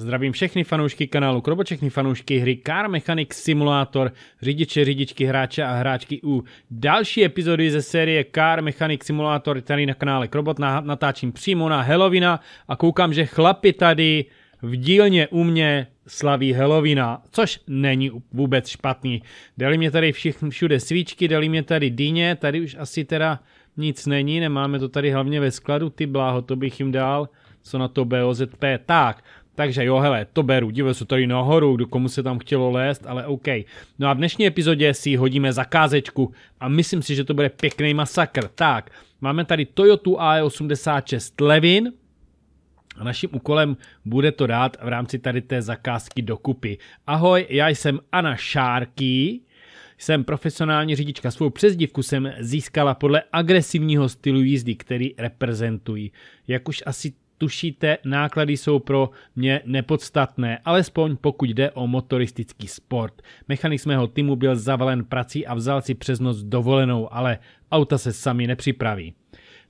Zdravím všechny fanoušky kanálu Krobo, všechny fanoušky hry Car Mechanic Simulator, řidiče, řidičky, hráče a hráčky u další epizody ze série Car Mechanic Simulator tady na kanále Krobot. Natáčím přímo na Helovina a koukám, že chlapi tady v dílně u mě slaví Helovina, což není vůbec špatný. Dali mě tady všichni všude svíčky, dali mě tady dýně, tady už asi teda nic není, nemáme to tady hlavně ve skladu, ty bláho, to bych jim dal, co na to BOZP. Tak, takže jo, hele, to beru, dívej se tady nahoru, kdo komu se tam chtělo lézt, ale OK. No a v dnešní epizodě si hodíme zakázečku a myslím si, že to bude pěkný masakr. Tak, máme tady Toyota AE86 Levin, a naším úkolem bude to dát v rámci tady té zakázky dokupy. Ahoj, já jsem Anna Šárký, jsem profesionální řidička. Svou přezdívku jsem získala podle agresivního stylu jízdy, který reprezentují. Jak už asi tušíte, náklady jsou pro mě nepodstatné, alespoň pokud jde o motoristický sport. Mechanik mého týmu byl zavalen prací a vzal si přes noc dovolenou, ale auta se sami nepřipraví.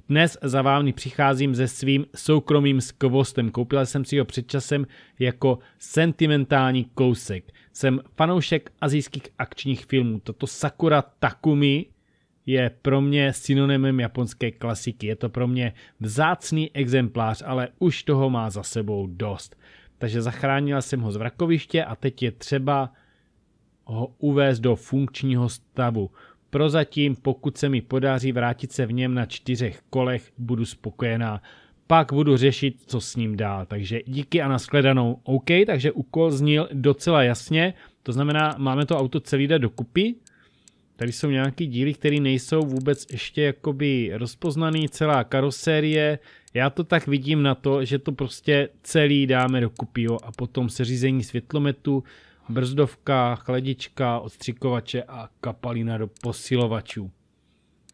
Dnes za vámi přicházím se svým soukromým skvostem. Koupil jsem si ho před časem jako sentimentální kousek. Jsem fanoušek azijských akčních filmů. Toto Sakura Takumi je pro mě synonymem japonské klasiky. Je to pro mě vzácný exemplář, ale už toho má za sebou dost. Takže zachránila jsem ho z vrakoviště a teď je třeba ho uvést do funkčního stavu. Prozatím, pokud se mi podaří vrátit se v něm na čtyřech kolech, budu spokojená. Pak budu řešit, co s ním dál. Takže díky a nashledanou. OK, takže úkol znil docela jasně. To znamená, máme to auto celý den dokupy, Tady jsou nějaký díly, které nejsou vůbec ještě jakoby rozpoznaný, celá karosérie. Já to tak vidím na to, že to prostě celý dáme do kupího a potom seřízení světlometu, brzdovka, chladička, odstřikovače a kapalina do posilovačů.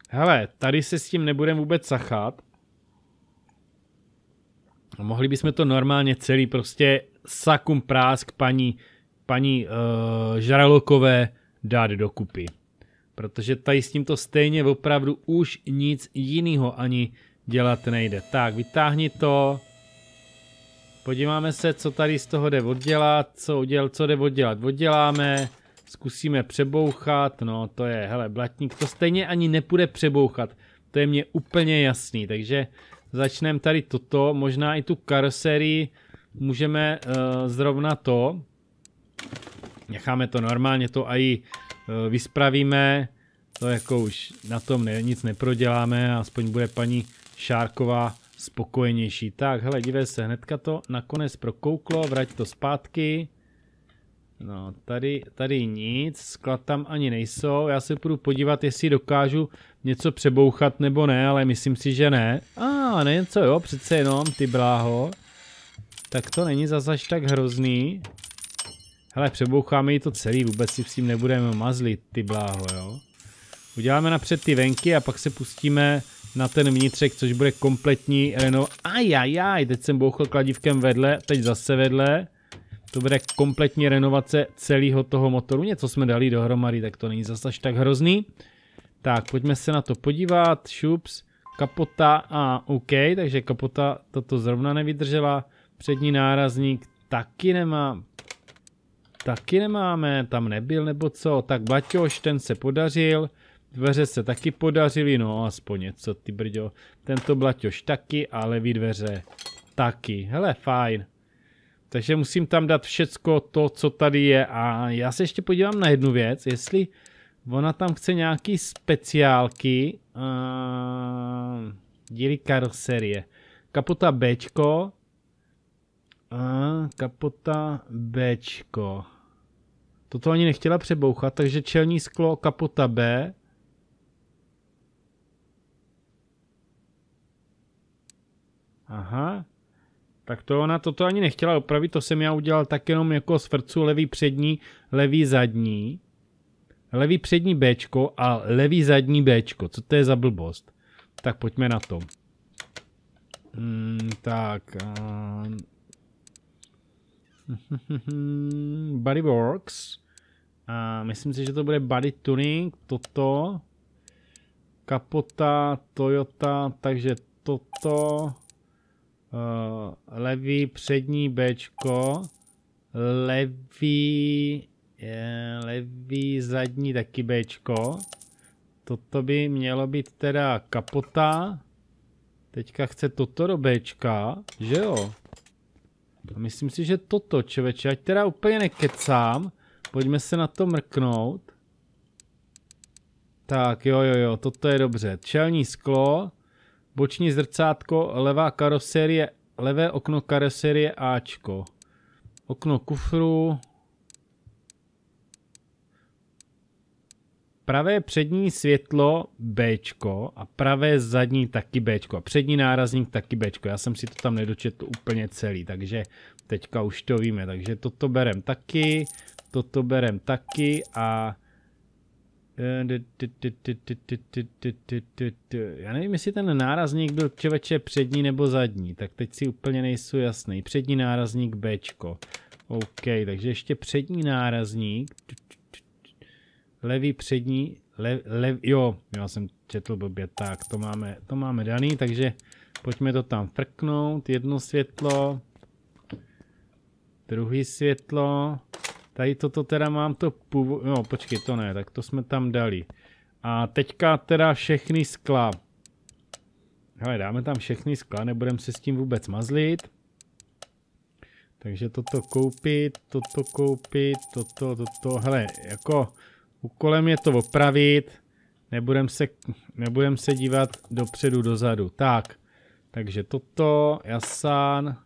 Hele, tady se s tím nebudeme vůbec sachat. Mohli bychom to normálně celý prostě sakum prásk paní, paní uh, Žralokové dát do kupy protože tady s tímto stejně opravdu už nic jiného ani dělat nejde. Tak, vytáhni to. Podíváme se, co tady z toho jde oddělat, co, uděl, co jde oddělat. Odděláme, zkusíme přebouchat, no to je, hele, blatník to stejně ani nepůjde přebouchat. To je mně úplně jasný, takže začneme tady toto, možná i tu karoserii můžeme uh, zrovna to necháme to normálně, to i eh, vyspravíme, to jako už na tom ne, nic neproděláme, aspoň bude paní Šárková spokojenější. Tak, hele, dívej se, hnedka to nakonec prokouklo, vrať to zpátky. No, tady, tady nic, sklad tam ani nejsou, já se půjdu podívat, jestli dokážu něco přebouchat nebo ne, ale myslím si, že ne. A, ah, ne, co jo, přece jenom, ty bláho. Tak to není zase až tak hrozný. Hele, přeboucháme jí to celý, vůbec si s tím nebudeme mazlit, ty bláho, jo. Uděláme napřed ty venky a pak se pustíme na ten vnitřek, což bude kompletní reno... Ajajaj, teď jsem bouchl kladívkem vedle, teď zase vedle. To bude kompletní renovace celého toho motoru. Něco jsme dali dohromady, tak to není zase až tak hrozný. Tak, pojďme se na to podívat. Šups, kapota a OK, takže kapota toto zrovna nevydržela. Přední nárazník taky nemá taky nemáme, tam nebyl nebo co, tak Baťoš, ten se podařil, dveře se taky podařily, no aspoň něco, ty brďo, tento Baťoš taky a levý dveře taky, hele, fajn. Takže musím tam dát všecko to, co tady je a já se ještě podívám na jednu věc, jestli ona tam chce nějaký speciálky, uh, díly karoserie, kapota Bčko, a kapota Bčko. Toto ani nechtěla přebouchat, takže čelní sklo kapota B. Aha. Tak to ona toto ani nechtěla opravit, to jsem já udělal tak jenom jako svrcu levý přední, levý zadní. Levý přední B a levý zadní B. Co to je za blbost? Tak pojďme na to. Hmm, tak. Uh... Bodyworks. A myslím si, že to bude Body Tuning, toto. Kapota, Toyota, takže toto. Uh, levý přední Bčko. Levý, je, levý zadní taky Bčko. Toto by mělo být teda kapota. Teďka chce toto do Bčka, že jo? Myslím si, že toto, čeveče, ať teda úplně nekecám. Pojďme se na to mrknout. Tak, jo, jo, jo, toto je dobře. Čelní sklo, boční zrcátko, levá karoserie, levé okno karoserie Ačko. Okno kufru, pravé přední světlo B a pravé zadní taky B a přední nárazník taky B. Já jsem si to tam nedočetl úplně celý, takže teďka už to víme. Takže toto berem taky, toto berem taky a eh, já nevím, jestli ten nárazník byl čeveče přední nebo zadní, tak teď si úplně nejsou jasný. Přední nárazník B. OK, takže ještě přední nárazník levý přední, lev, lev, jo, já jsem četl blbě, tak to máme, to máme daný, takže pojďme to tam frknout, jedno světlo, druhý světlo, tady toto teda mám to původ, jo, no, počkej, to ne, tak to jsme tam dali. A teďka teda všechny skla. Hele, dáme tam všechny skla, nebudeme se s tím vůbec mazlit. Takže toto koupit, toto koupit, toto, toto, hele, jako Úkolem je to opravit. Nebudem se, nebudem se dívat dopředu, dozadu. Tak, takže toto, jasán,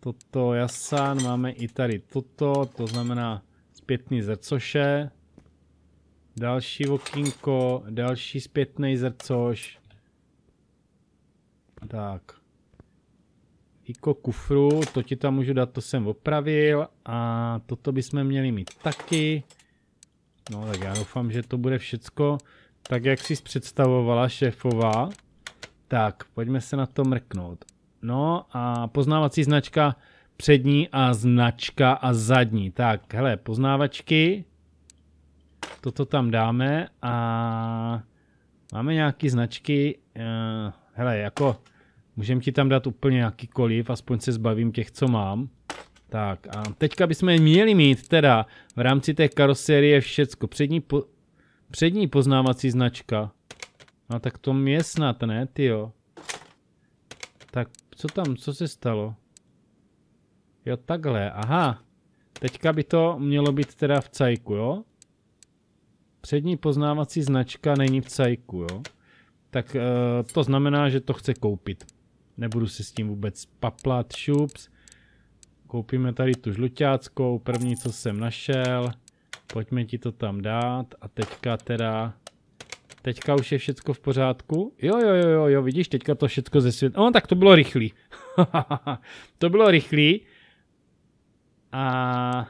toto, jasán, máme i tady toto, to znamená zpětný zrcoše. Další okínko, další zpětný zrcoš. Tak. Iko kufru, to ti tam můžu dát, to jsem opravil. A toto bychom měli mít taky. No tak já doufám, že to bude všecko tak, jak si představovala šéfová. Tak, pojďme se na to mrknout. No a poznávací značka přední a značka a zadní. Tak, hele, poznávačky. Toto tam dáme a máme nějaký značky. Eh, hele, jako můžem ti tam dát úplně jakýkoliv, aspoň se zbavím těch, co mám. Tak a teďka bychom měli mít teda v rámci té karoserie všecko. Přední, po, přední poznávací značka. No tak to mě snad, ne, jo. Tak co tam, co se stalo? Jo, takhle, aha. Teďka by to mělo být teda v cajku, jo? Přední poznávací značka není v cajku, jo? Tak e, to znamená, že to chce koupit. Nebudu se s tím vůbec paplat, šups. Koupíme tady tu žluťáckou, první, co jsem našel. Pojďme ti to tam dát a teďka teda... Teďka už je všecko v pořádku. Jo, jo, jo, jo, jo vidíš, teďka to všecko ze svět... No, tak to bylo rychlý. to bylo rychlý. A...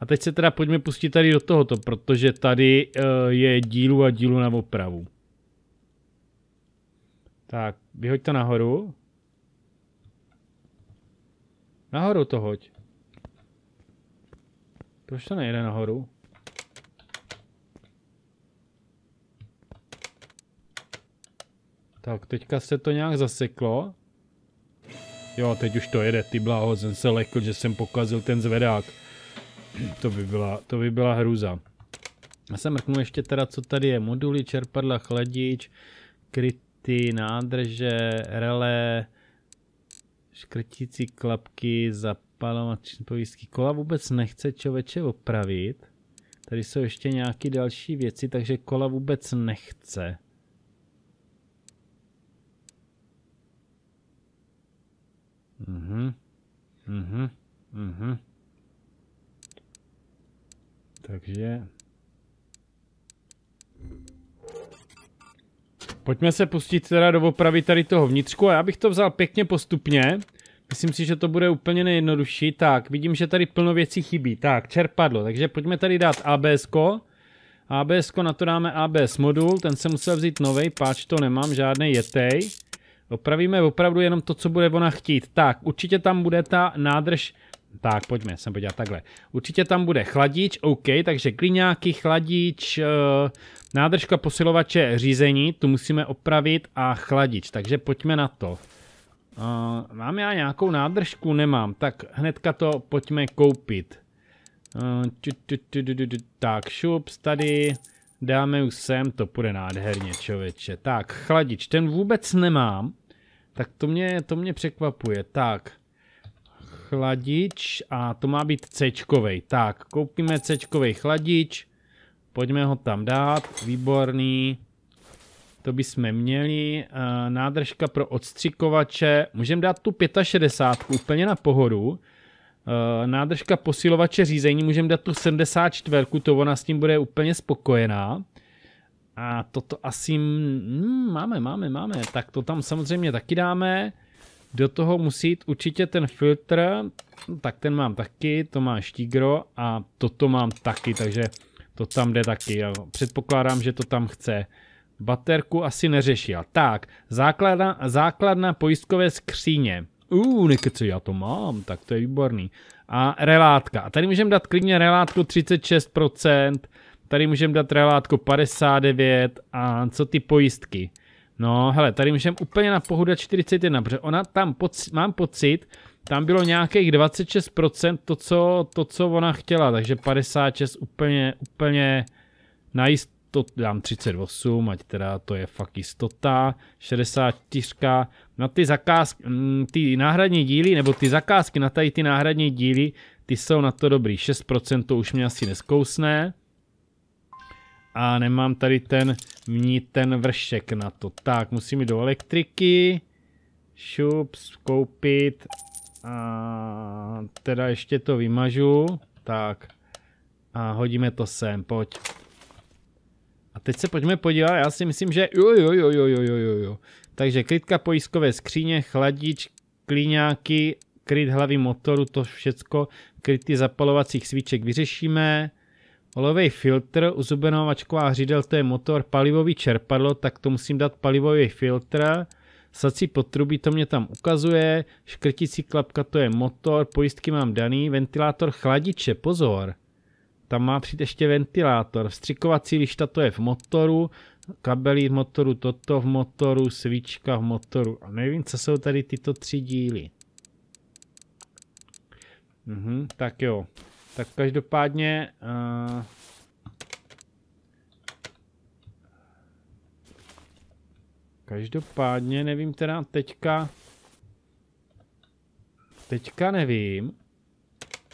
A teď se teda pojďme pustit tady do tohoto, protože tady uh, je dílu a dílu na opravu. Tak, vyhoď to nahoru. Nahoru to hoď. Proč to nejde nahoru? Tak, teďka se to nějak zaseklo. Jo, teď už to jede, ty bláho, jsem se lekl, že jsem pokazil ten zvedák. To by byla, to by byla hruza. Já se mrknu ještě teda, co tady je. Moduly, čerpadla, chladič, kryty, nádrže, relé, škrtící klapky, zapalovačné povízky. Kola vůbec nechce člověče opravit. Tady jsou ještě nějaké další věci, takže kola vůbec nechce. Mhm. Mhm. Mhm. Takže Pojďme se pustit teda do opravy tady toho vnitřku a já bych to vzal pěkně postupně. Myslím si, že to bude úplně nejjednodušší. Tak, vidím, že tady plno věcí chybí. Tak, čerpadlo. Takže pojďme tady dát abs -ko. abs -ko, na to dáme ABS modul. Ten se musel vzít nový. páč to nemám, žádný jetej. Opravíme opravdu jenom to, co bude ona chtít. Tak, určitě tam bude ta nádrž tak, pojďme jsem podívat takhle. Určitě tam bude chladič, OK, takže klíňáky, chladič, eh, nádržka posilovače řízení, tu musíme opravit a chladič, takže pojďme na to. Eh, mám já nějakou nádržku? Nemám. Tak hnedka to pojďme koupit. Eh, tak, šups, tady dáme už sem, to bude nádherně, čověče. Tak, chladič, ten vůbec nemám. Tak to mě, to mě překvapuje. Tak, chladič a to má být c -čkovej. Tak, koupíme c chladič. Pojďme ho tam dát, výborný. To jsme měli. Eh, nádržka pro odstřikovače. Můžeme dát tu 65 úplně na pohodu. Eh, nádržka posilovače řízení, můžeme dát tu 74, to ona s tím bude úplně spokojená. A toto asi... Hmm, máme, máme, máme. Tak to tam samozřejmě taky dáme. Do toho musí jít určitě ten filtr, tak ten mám taky, to má štígro a toto mám taky, takže to tam jde taky. Já předpokládám, že to tam chce. Baterku asi neřešil. Tak, základna, základna pojistkové skříně. Uuu, nekece, já to mám, tak to je výborný. A relátka. A tady můžeme dát klidně relátku 36%, tady můžeme dát relátku 59% a co ty pojistky? No, hele, tady můžeme úplně na pohoda 41, protože ona tam, poc- mám pocit, tam bylo nějakých 26% to co, to, co ona chtěla, takže 56 úplně, úplně na jistotu, dám 38, ať teda to je fakt jistota, 64, na ty zakázky, mm, ty náhradní díly, nebo ty zakázky na tady ty náhradní díly, ty jsou na to dobrý, 6% to už mě asi neskousne, a nemám tady ten mní ten vršek na to. Tak, musím jít do elektriky. Šup, koupit. A teda ještě to vymažu. Tak. A hodíme to sem, pojď. A teď se pojďme podívat, já si myslím, že jo, jo, jo, jo, jo, jo, jo. Takže krytka pojiskové skříně, chladič, klíňáky, kryt hlavy motoru, to všecko, kryty zapalovacích svíček vyřešíme olejový filtr, uzubenovačková hřidel, to je motor, palivový čerpadlo, tak to musím dát palivový filtr, sací potrubí, to mě tam ukazuje, škrticí klapka, to je motor, pojistky mám daný, ventilátor chladiče, pozor, tam má přijít ještě ventilátor, vstřikovací lišta, to je v motoru, kabelí v motoru, toto v motoru, svíčka v motoru a nevím, co jsou tady tyto tři díly. Mhm, tak jo. Tak každopádně... Uh... Každopádně nevím teda teďka... Teďka nevím.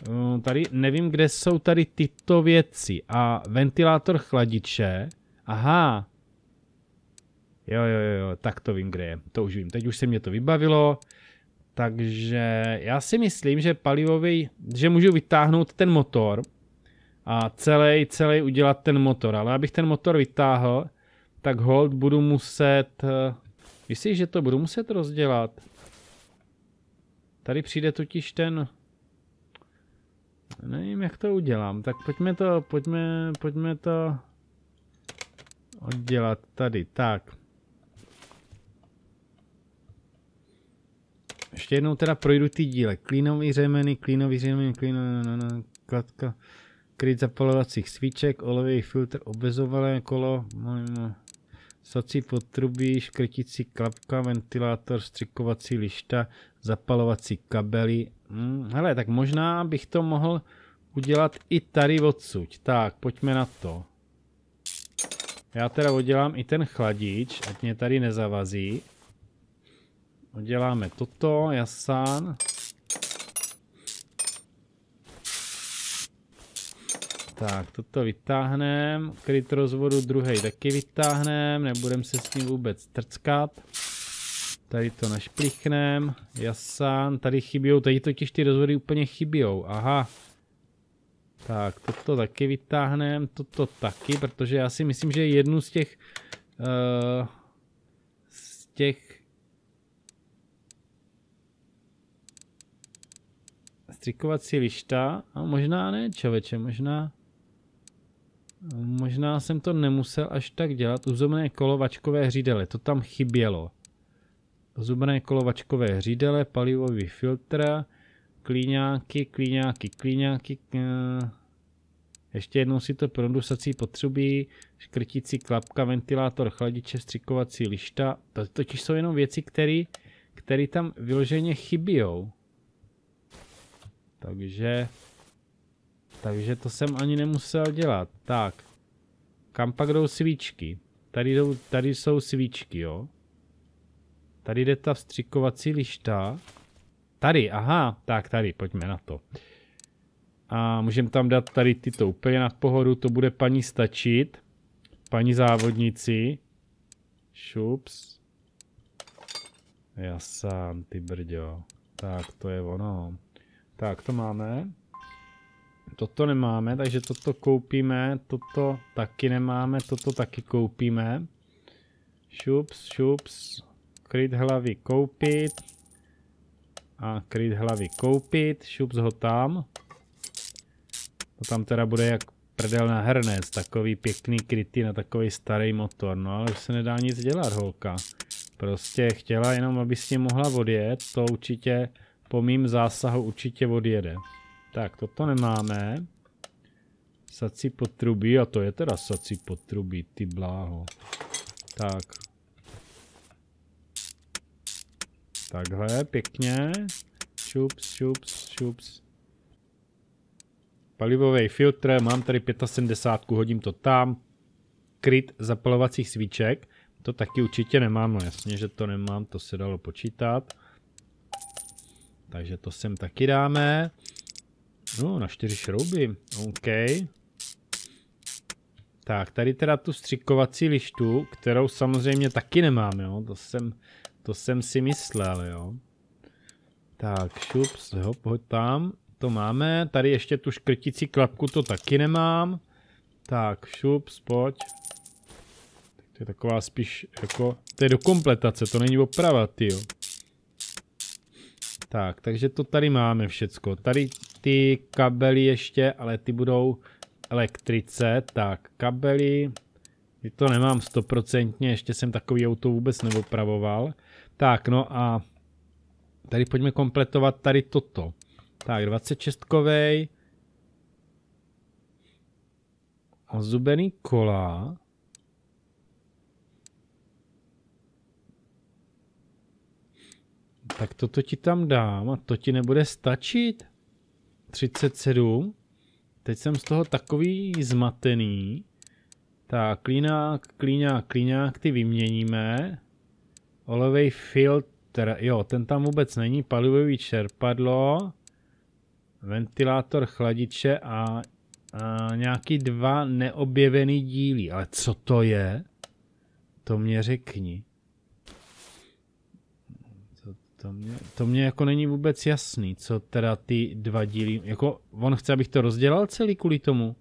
Uh, tady nevím, kde jsou tady tyto věci. A ventilátor chladiče. Aha. Jo, jo, jo, tak to vím, kde je. To už vím. Teď už se mě to vybavilo. Takže já si myslím, že palivový, že můžu vytáhnout ten motor a celý, celý udělat ten motor, ale abych ten motor vytáhl, tak hold budu muset, eh, myslíš, že to budu muset rozdělat? Tady přijde totiž ten, nevím jak to udělám, tak pojďme to, pojďme, pojďme to oddělat tady, tak. ještě jednou teda projdu ty díle. Klínový řemeny, klínový řemeny, klínový, no, no, no kladka, kryt zapalovacích svíček, olejový filtr, obezovalé kolo, mojmo, no, no. sací potrubí, škrtící klapka, ventilátor, strikovací lišta, zapalovací kabely. Hmm, hele, tak možná bych to mohl udělat i tady odsud. Tak, pojďme na to. Já teda udělám i ten chladič, ať mě tady nezavazí. Uděláme toto, jasán. Tak, toto vytáhneme, kryt rozvodu druhé taky vytáhneme, nebudem se s ním vůbec trckat. Tady to našplichnem, jasán, tady chybějou, tady totiž ty rozvody úplně chybějou, aha. Tak, toto taky vytáhnem, toto taky, protože já si myslím, že jednu z těch, uh, z těch strikovací lišta. A možná ne, čověče, možná... Možná jsem to nemusel až tak dělat. Uzumné kolovačkové hřídele, to tam chybělo. uzubné kolovačkové hřídele, palivový filtr, klíňáky, klíňáky, klíňáky. Eh, ještě jednou si to pro dusací potřebí, škrtící klapka, ventilátor, chladiče, střikovací lišta. To totiž jsou jenom věci, které tam vyloženě chybí. Takže... Takže to jsem ani nemusel dělat. Tak. Kam pak jdou svíčky? Tady, jdou, tady jsou svíčky, jo? Tady jde ta vstřikovací lišta. Tady, aha, tak tady, pojďme na to. A můžeme tam dát tady tyto úplně na pohodu, to bude paní stačit. Paní závodnici. Šups. Jasán, ty brďo. Tak, to je ono. Tak, to máme. Toto nemáme, takže toto koupíme, toto taky nemáme, toto taky koupíme. Šups, šups, kryt hlavy koupit. A kryt hlavy koupit, šups ho tam. To tam teda bude jak prdel na hrnec, takový pěkný kryty na takový starý motor, no ale už se nedá nic dělat holka. Prostě chtěla jenom, aby s tím mohla odjet, to určitě po mým zásahu určitě odjede. Tak, toto nemáme. Sací potrubí, a to je teda sací potrubí, ty bláho. Tak. Takhle, pěkně. Šups, šups, šups. Palivový filtr, mám tady 75, hodím to tam. Kryt zapalovacích svíček, to taky určitě nemám, no jasně, že to nemám, to se dalo počítat. Takže to sem taky dáme. No, na čtyři šrouby. OK. Tak, tady teda tu střikovací lištu, kterou samozřejmě taky nemám, jo. To jsem, to jsem si myslel, jo. Tak, šup, hop, hoď tam. To máme. Tady ještě tu škrticí klapku to taky nemám. Tak, šup, pojď. To je taková spíš jako, to je do kompletace, to není oprava, jo. Tak, takže to tady máme všecko. Tady ty kabely ještě, ale ty budou elektrice. Tak, kabely. To nemám stoprocentně, ještě jsem takový auto vůbec neopravoval. Tak, no a tady pojďme kompletovat tady toto. Tak, 26 kovej. Ozubený kola. Tak toto ti tam dám a to ti nebude stačit. 37. Teď jsem z toho takový zmatený. Tak, klínák, klínák, klínák, ty vyměníme. Olovej filtr, jo, ten tam vůbec není. Palivový čerpadlo. Ventilátor, chladiče a, a nějaký dva neobjevený díly. Ale co to je? To mě řekni. To mě, to mě jako není vůbec jasný, co teda ty dva díly, jako on chce, abych to rozdělal celý kvůli tomu?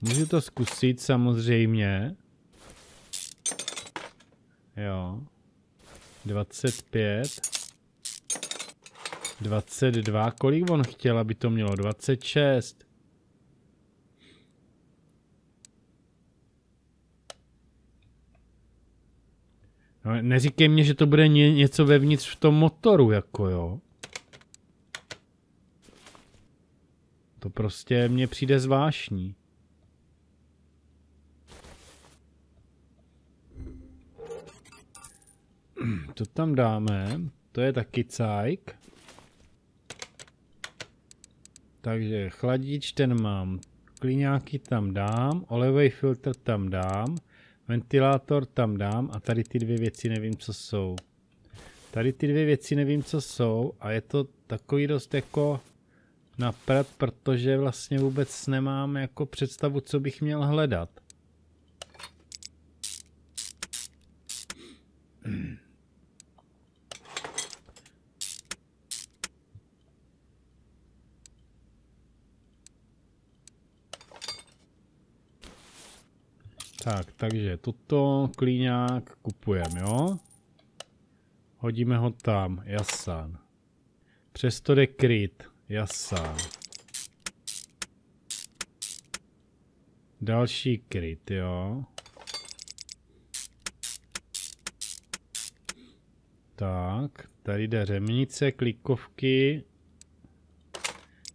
Můžu to zkusit samozřejmě. Jo. 25. 22. Kolik on chtěl, aby to mělo? 26. No, neříkej mě, že to bude ně, něco vevnitř v tom motoru, jako jo. To prostě mně přijde zvláštní. To tam dáme. To je taky cajk. Takže chladič ten mám. Kliňáky tam dám. Olejový filtr tam dám. Ventilátor tam dám a tady ty dvě věci nevím, co jsou. Tady ty dvě věci nevím, co jsou a je to takový dost jako naprat, protože vlastně vůbec nemám jako představu, co bych měl hledat. Hmm. Tak, takže toto klíňák kupujeme, jo? Hodíme ho tam, jasan. Přesto jde kryt, jasan. Další kryt, jo? Tak, tady jde řemnice, klikovky.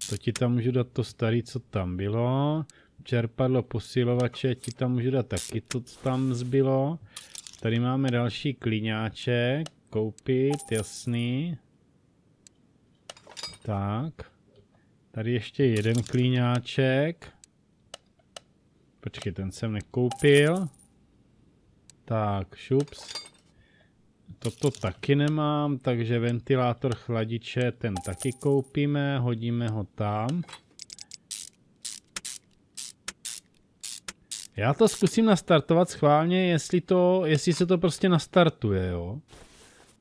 To ti tam můžu dát to starý, co tam bylo čerpadlo posilovače, ti tam můžu dát taky to, co tam zbylo. Tady máme další klíňáče. koupit, jasný. Tak. Tady ještě jeden klíňáček. Počkej, ten jsem nekoupil. Tak, šups. Toto taky nemám, takže ventilátor chladiče, ten taky koupíme, hodíme ho tam. Já to zkusím nastartovat schválně, jestli, to, jestli se to prostě nastartuje, jo.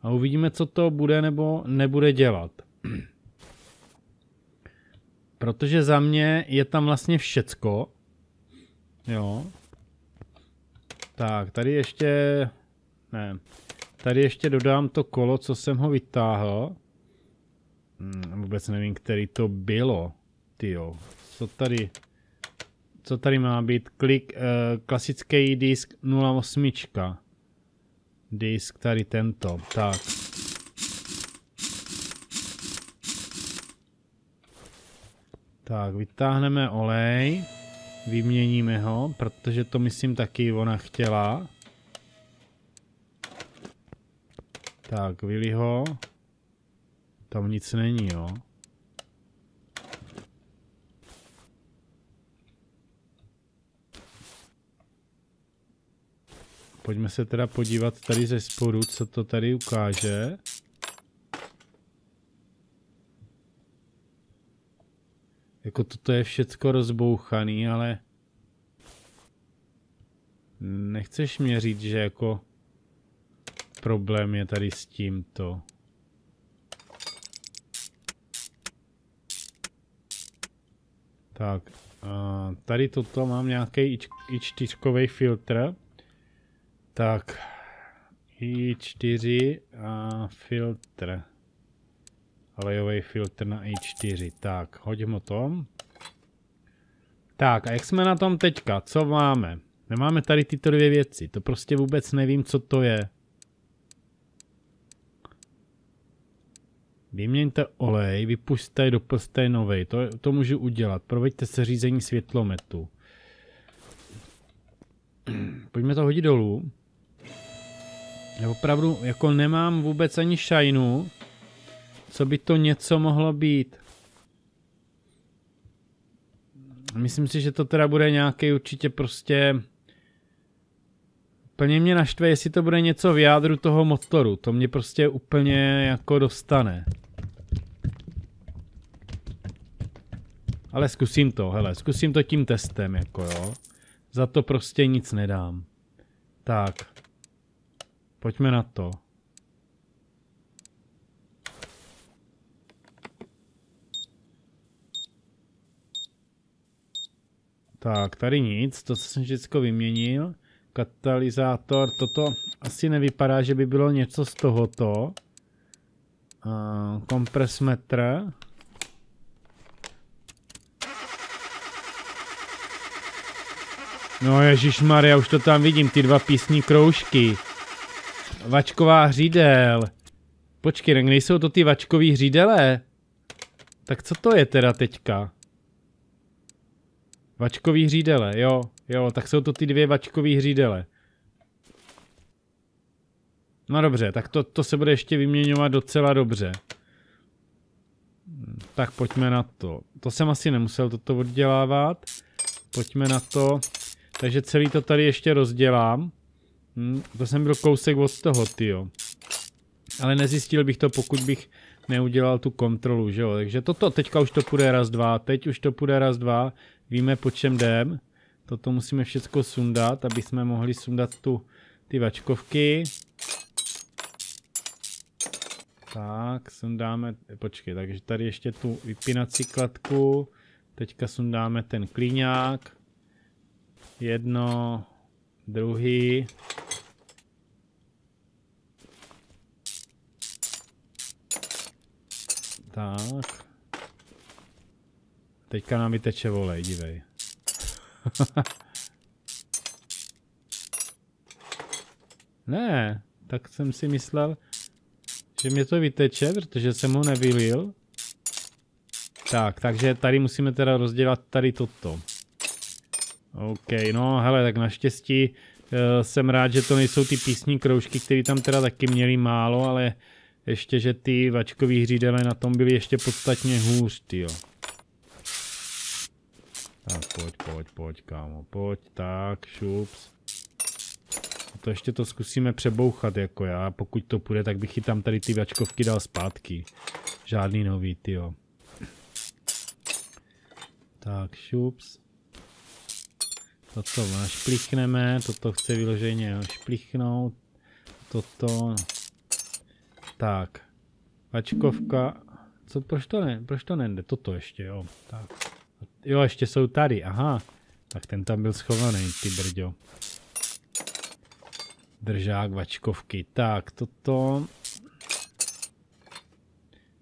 A uvidíme, co to bude nebo nebude dělat. Protože za mě je tam vlastně všecko. Jo. Tak, tady ještě... Ne. Tady ještě dodám to kolo, co jsem ho vytáhl. Hm, vůbec nevím, který to bylo. Ty jo. Co tady co tady má být? Klik, uh, klasický disk 08. Disk tady tento, tak. Tak, vytáhneme olej, vyměníme ho, protože to myslím taky ona chtěla. Tak, vyli ho. Tam nic není, jo. Pojďme se teda podívat tady ze sporu, co to tady ukáže. Jako toto je všecko rozbouchaný, ale... Nechceš mě říct, že jako... Problém je tady s tímto. Tak, tady toto mám nějaký i čtyřkový filtr. Tak, i4 a filtr. Olejový filtr na i4. Tak, hoďme o tom. Tak, a jak jsme na tom teďka? Co máme? Nemáme tady tyto dvě věci. To prostě vůbec nevím, co to je. Vyměňte olej, vypustte, doplste novej. To, to můžu udělat. Proveďte se řízení světlometu. Pojďme to hodit dolů. Já opravdu jako nemám vůbec ani šajnu, co by to něco mohlo být. Myslím si, že to teda bude nějaký určitě prostě... Plně mě naštve, jestli to bude něco v jádru toho motoru. To mě prostě úplně jako dostane. Ale zkusím to, hele, zkusím to tím testem, jako jo. Za to prostě nic nedám. Tak. Pojďme na to. Tak, tady nic, to jsem všechno vyměnil. Katalyzátor, toto asi nevypadá, že by bylo něco z tohoto. Uh, kompresmetr. No Ježíš Maria, už to tam vidím, ty dva písní kroužky. Vačková hřídel. Počkej, nejsou to ty vačkový hřídele? Tak co to je teda teďka? Vačkový hřídele, jo, jo, tak jsou to ty dvě vačkový hřídele. No dobře, tak to, to se bude ještě vyměňovat docela dobře. Tak pojďme na to. To jsem asi nemusel toto oddělávat. Pojďme na to. Takže celý to tady ještě rozdělám. Hm, to jsem byl kousek od toho, tyjo. Ale nezjistil bych to, pokud bych neudělal tu kontrolu, že jo. Takže toto, teďka už to půjde raz, dva, teď už to půjde raz, dva. Víme, po čem jdem. Toto musíme všechno sundat, aby jsme mohli sundat tu, ty vačkovky. Tak, sundáme, počkej, takže tady ještě tu vypínací kladku. Teďka sundáme ten klíňák. Jedno, druhý, Tak. Teďka nám vyteče volej, dívej. ne, tak jsem si myslel, že mě to vyteče, protože jsem ho nevylil. Tak, takže tady musíme teda rozdělat tady toto. OK, no hele, tak naštěstí uh, jsem rád, že to nejsou ty písní kroužky, které tam teda taky měli málo, ale ještě, že ty vačkový hřídele na tom byly ještě podstatně hůř, jo. Tak pojď, pojď, pojď, kámo, pojď, tak, šups. A no to ještě to zkusíme přebouchat, jako já, pokud to půjde, tak bych tam tady ty vačkovky dal zpátky. Žádný nový, jo. Tak, šups. Toto našplichneme, toto chce vyloženě šplichnout. Toto, tak. Ačkovka. Co, proč to ne, proč to nejde? Toto ještě, jo. Tak. Jo, ještě jsou tady, aha. Tak ten tam byl schovaný, ty brďo. Držák vačkovky. Tak, toto.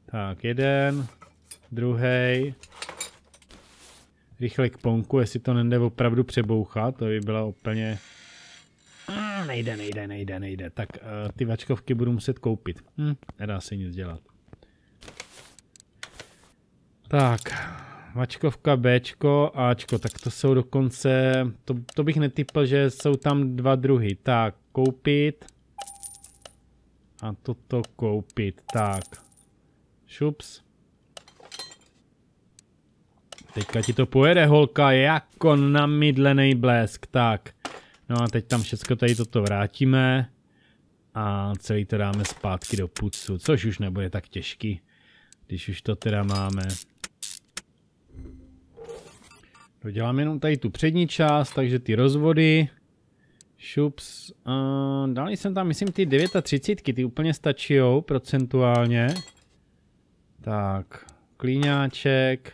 Tak, jeden, druhý. Rychle k ponku, jestli to nende opravdu přebouchat, to by byla úplně nejde, nejde, nejde, nejde. Tak uh, ty vačkovky budu muset koupit. Hm, nedá se nic dělat. Tak, vačkovka Bčko, Ačko, tak to jsou dokonce, to, to bych netypl, že jsou tam dva druhy. Tak, koupit. A toto koupit, tak. Šups. Teďka ti to pojede, holka, jako namidlený blesk, tak. No a teď tam všechno tady toto vrátíme a celý to dáme zpátky do pucu, což už nebude tak těžký, když už to teda máme. Dodělám jenom tady tu přední část, takže ty rozvody. Šups. Uh, dal jsem tam, myslím, ty 39, ty úplně stačí, procentuálně. Tak, klíňáček.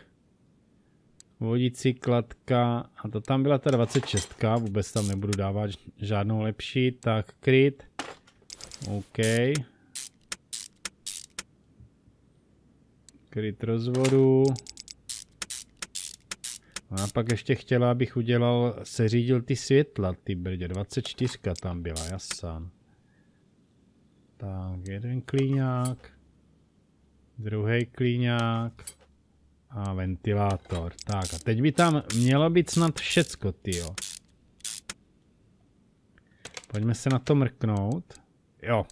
Vodící kladka a to tam byla ta 26, vůbec tam nebudu dávat žádnou lepší, tak kryt. OK. Kryt rozvodu. No a pak ještě chtěla, abych udělal, seřídil ty světla, ty brdě, 24 tam byla, jasán. Tak, jeden klíňák, druhý klíňák, a ventilátor. Tak a teď by tam mělo být snad všecko, tyjo. Pojďme se na to mrknout. Jo.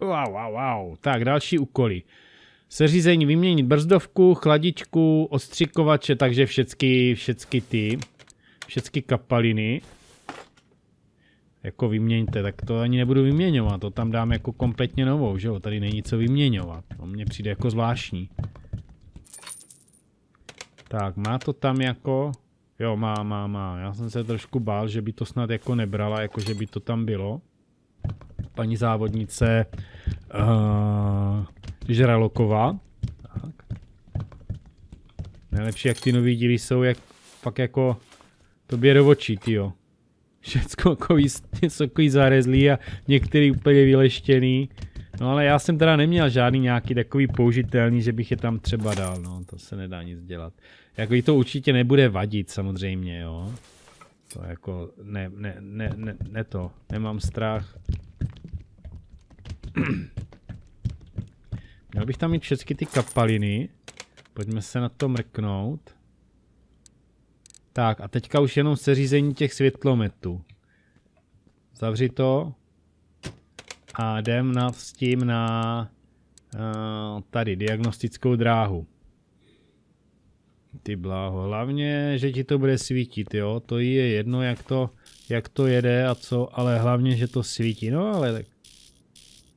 Wow, wow, wow. Tak, další úkoly. Seřízení vyměnit brzdovku, chladičku, ostřikovače, takže všecky, všecky ty, všecky kapaliny. Jako vyměňte, tak to ani nebudu vyměňovat, to tam dám jako kompletně novou, že jo, tady není co vyměňovat. To mně přijde jako zvláštní. Tak, má to tam jako... Jo, má, má, má. Já jsem se trošku bál, že by to snad jako nebrala, jako že by to tam bylo. Paní závodnice uh, Žraloková. Tak. Nejlepší, jak ty nový díly jsou, jak pak jako tobě do očí, tyjo. Všecko takový, takový zarezlý a některý úplně vyleštěný. No ale já jsem teda neměl žádný nějaký takový použitelný, že bych je tam třeba dal, no to se nedá nic dělat. Jako to určitě nebude vadit samozřejmě, jo. To jako, ne, ne, ne, ne, ne to, nemám strach. Měl bych tam mít všechny ty kapaliny. Pojďme se na to mrknout. Tak a teďka už jenom seřízení těch světlometů. Zavři to a jdem na, s tím na uh, tady diagnostickou dráhu. Ty bláho, hlavně, že ti to bude svítit, jo, to je jedno, jak to, jak to jede a co, ale hlavně, že to svítí, no ale tak.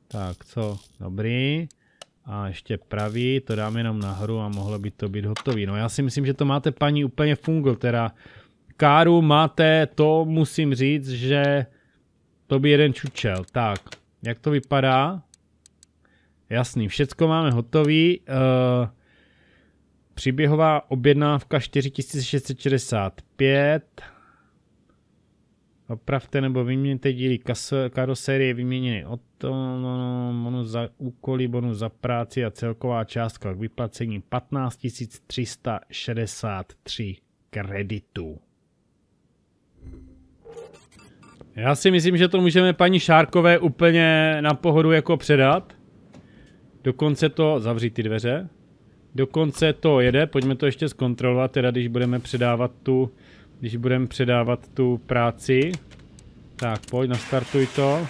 Tak, co, dobrý. A ještě pravý, to dám jenom nahoru a mohlo by to být hotový. No já si myslím, že to máte paní úplně fungl, teda Káru máte, to musím říct, že to by jeden čučel, tak jak to vypadá. Jasný, všecko máme hotový. Uh, příběhová objednávka 4665. Opravte nebo vyměňte díly karoserie, vyměněny od bonus za úkoly, bonus za práci a celková částka k vyplacení 15363 kreditů. Já si myslím, že to můžeme paní Šárkové úplně na pohodu jako předat. Dokonce to, zavřít ty dveře. Dokonce to jede, pojďme to ještě zkontrolovat, teda když budeme předávat tu, když budeme předávat tu práci. Tak, pojď, nastartuj to.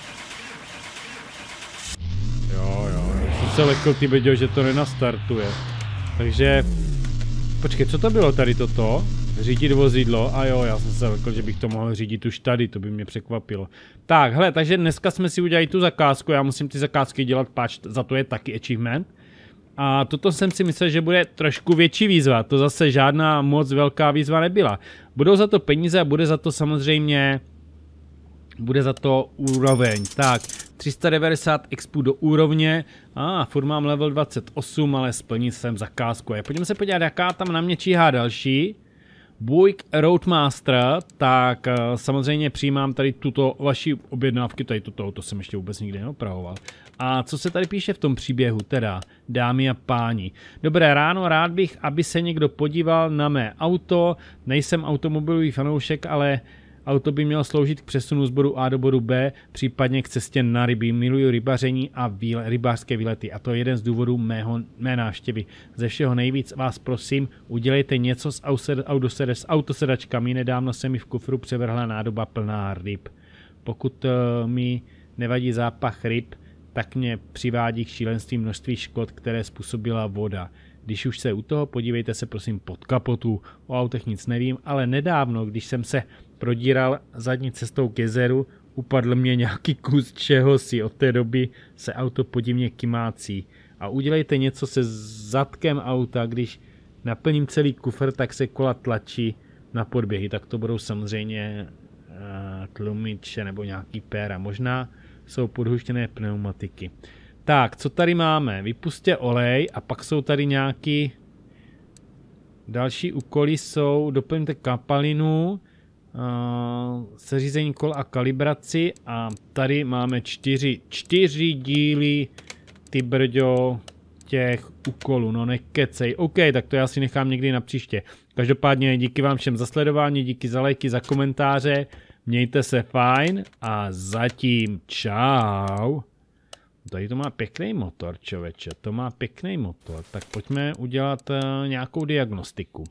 Jo, jo, jsem se lekl, ty že to nenastartuje. Takže, počkej, co to bylo tady toto? Řídit vozidlo, a jo, já jsem se řekl, že bych to mohl řídit už tady, to by mě překvapilo. Tak, hele, takže dneska jsme si udělali tu zakázku, já musím ty zakázky dělat, páč, za to je taky achievement. A toto jsem si myslel, že bude trošku větší výzva, to zase žádná moc velká výzva nebyla. Budou za to peníze a bude za to samozřejmě bude za to úroveň. Tak, 390 expu do úrovně. A ah, furt mám level 28, ale splnit jsem zakázku. A pojďme se podívat, jaká tam na mě číhá další. Buick Roadmaster, tak eh, samozřejmě přijímám tady tuto vaši objednávky, tady toto, to jsem ještě vůbec nikdy neopravoval. A co se tady píše v tom příběhu, teda, dámy a páni. Dobré ráno, rád bych, aby se někdo podíval na mé auto, nejsem automobilový fanoušek, ale uh, Auto by mělo sloužit k přesunu z bodu A do bodu B, případně k cestě na ryby. Miluju rybaření a výle, rybářské výlety a to je jeden z důvodů mého, mé návštěvy. Ze všeho nejvíc vás prosím, udělejte něco s, autosed, s autosedačkami. Nedávno se mi v kufru převrhla nádoba plná ryb. Pokud uh, mi nevadí zápach ryb, tak mě přivádí k šílenství množství škod, které způsobila voda. Když už se u toho, podívejte se prosím pod kapotu. O autech nic nevím, ale nedávno, když jsem se prodíral zadní cestou k jezeru, upadl mě nějaký kus čehosi. Od té doby se auto podivně kymácí. A udělejte něco se zadkem auta, když naplním celý kufr, tak se kola tlačí na podběhy. Tak to budou samozřejmě uh, tlumiče nebo nějaký péra. Možná jsou podhuštěné pneumatiky. Tak, co tady máme? Vypustě olej a pak jsou tady nějaký další úkoly jsou doplňte kapalinu, Eh, seřízení kol a kalibraci a tady máme čtyři, čtyři díly ty brďo těch úkolů, no nekecej. OK, tak to já si nechám někdy na příště. Každopádně díky vám všem za sledování, díky za lajky, za komentáře, mějte se fajn a zatím čau. Tady to má pěkný motor, čověče, to má pěkný motor, tak pojďme udělat eh, nějakou diagnostiku.